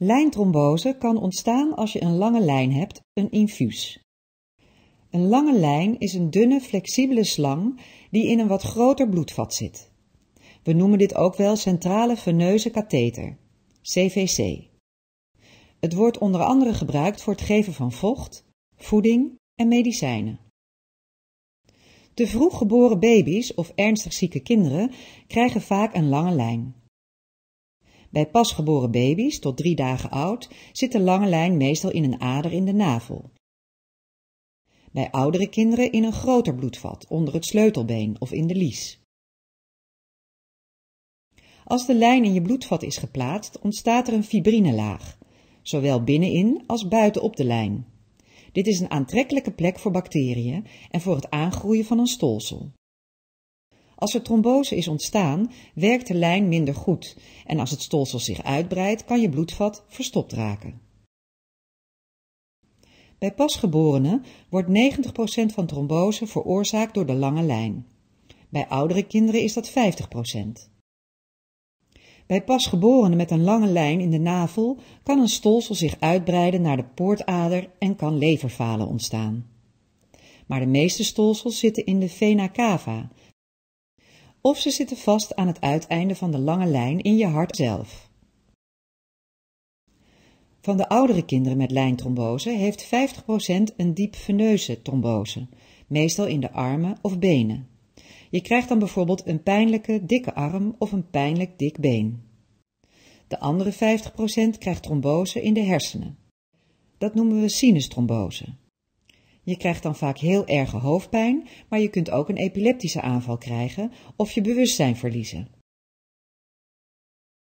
Lijntrombose kan ontstaan als je een lange lijn hebt, een infuus. Een lange lijn is een dunne, flexibele slang die in een wat groter bloedvat zit. We noemen dit ook wel centrale veneuze katheter, CVC. Het wordt onder andere gebruikt voor het geven van vocht, voeding en medicijnen. De vroeggeboren baby's of ernstig zieke kinderen krijgen vaak een lange lijn. Bij pasgeboren baby's tot drie dagen oud zit de lange lijn meestal in een ader in de navel. Bij oudere kinderen in een groter bloedvat onder het sleutelbeen of in de lies. Als de lijn in je bloedvat is geplaatst, ontstaat er een fibrinelaag, zowel binnenin als buiten op de lijn. Dit is een aantrekkelijke plek voor bacteriën en voor het aangroeien van een stolsel. Als er trombose is ontstaan, werkt de lijn minder goed en als het stolsel zich uitbreidt, kan je bloedvat verstopt raken. Bij pasgeborenen wordt 90% van trombose veroorzaakt door de lange lijn. Bij oudere kinderen is dat 50%. Bij pasgeborenen met een lange lijn in de navel kan een stolsel zich uitbreiden naar de poortader en kan leverfalen ontstaan. Maar de meeste stolsels zitten in de vena cava, of ze zitten vast aan het uiteinde van de lange lijn in je hart zelf. Van de oudere kinderen met lijntrombose heeft 50% een diep veneuze trombose, meestal in de armen of benen. Je krijgt dan bijvoorbeeld een pijnlijke dikke arm of een pijnlijk dik been. De andere 50% krijgt trombose in de hersenen. Dat noemen we sinustrombose. Je krijgt dan vaak heel erge hoofdpijn, maar je kunt ook een epileptische aanval krijgen of je bewustzijn verliezen.